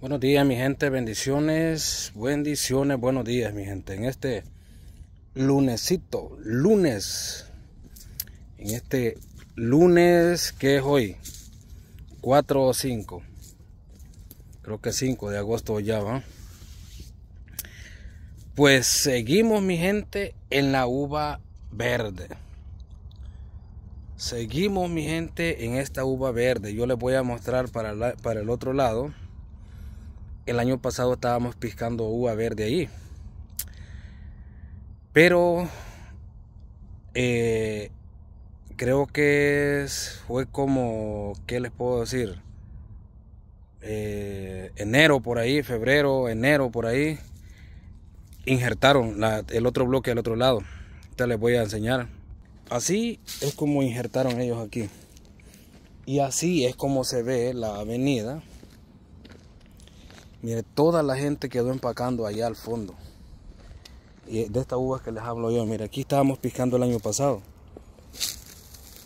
Buenos días mi gente, bendiciones, bendiciones, buenos días mi gente. En este lunesito, lunes, en este lunes que es hoy, 4 o 5, creo que 5 de agosto ya va. Pues seguimos mi gente en la uva verde. Seguimos mi gente en esta uva verde. Yo les voy a mostrar para, para el otro lado el año pasado estábamos piscando uva verde ahí. Pero eh, creo que fue como, ¿qué les puedo decir? Eh, enero por ahí, febrero, enero por ahí, injertaron el otro bloque al otro lado. Te les voy a enseñar. Así es como injertaron ellos aquí. Y así es como se ve la avenida Mire, toda la gente quedó empacando allá al fondo. Y de estas uvas que les hablo yo, mire, aquí estábamos piscando el año pasado.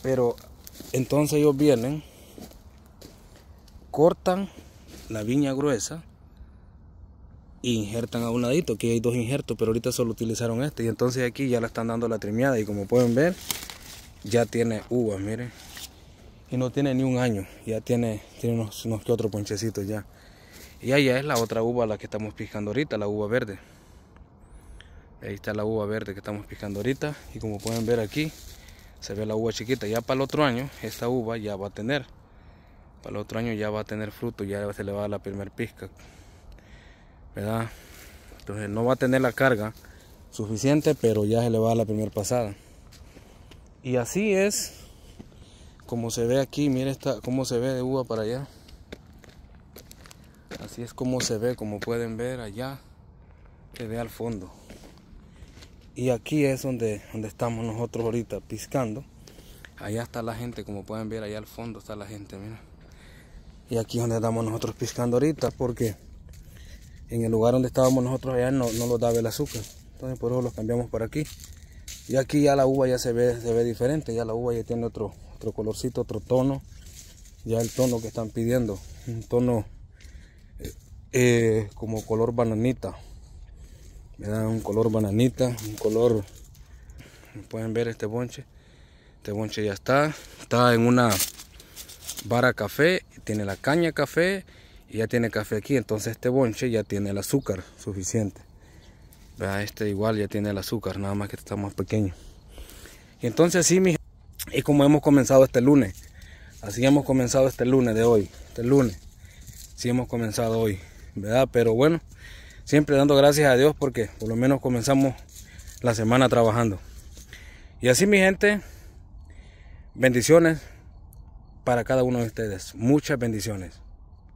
Pero entonces ellos vienen, cortan la viña gruesa e injertan a un ladito. Aquí hay dos injertos, pero ahorita solo utilizaron este. Y entonces aquí ya la están dando la trimeada y como pueden ver, ya tiene uvas, miren. Y no tiene ni un año, ya tiene, tiene unos, unos que otros ponchecitos ya. Y allá es la otra uva la que estamos piscando ahorita, la uva verde. Ahí está la uva verde que estamos piscando ahorita. Y como pueden ver aquí, se ve la uva chiquita. Ya para el otro año, esta uva ya va a tener. Para el otro año ya va a tener fruto, ya se le va a dar la primer pizca. ¿Verdad? Entonces no va a tener la carga suficiente, pero ya se le va a dar la primer pasada. Y así es como se ve aquí, mire esta, cómo se ve de uva para allá. Así es como se ve, como pueden ver allá, se ve al fondo. Y aquí es donde, donde estamos nosotros ahorita, piscando. Allá está la gente, como pueden ver, allá al fondo está la gente, mira. Y aquí es donde estamos nosotros piscando ahorita, porque en el lugar donde estábamos nosotros allá no, no lo daba el azúcar. Entonces por eso los cambiamos por aquí. Y aquí ya la uva ya se ve, se ve diferente, ya la uva ya tiene otro, otro colorcito, otro tono. Ya el tono que están pidiendo, un tono eh, como color bananita. Me da un color bananita, un color... Pueden ver este bonche. Este bonche ya está. Está en una vara café. Tiene la caña café. Y ya tiene café aquí. Entonces este bonche ya tiene el azúcar suficiente. Este igual ya tiene el azúcar. Nada más que este está más pequeño. Y entonces sí, mi... y como hemos comenzado este lunes. Así hemos comenzado este lunes de hoy. Este lunes. Si hemos comenzado hoy. Pero bueno, siempre dando gracias a Dios porque por lo menos comenzamos la semana trabajando. Y así mi gente, bendiciones para cada uno de ustedes. Muchas bendiciones.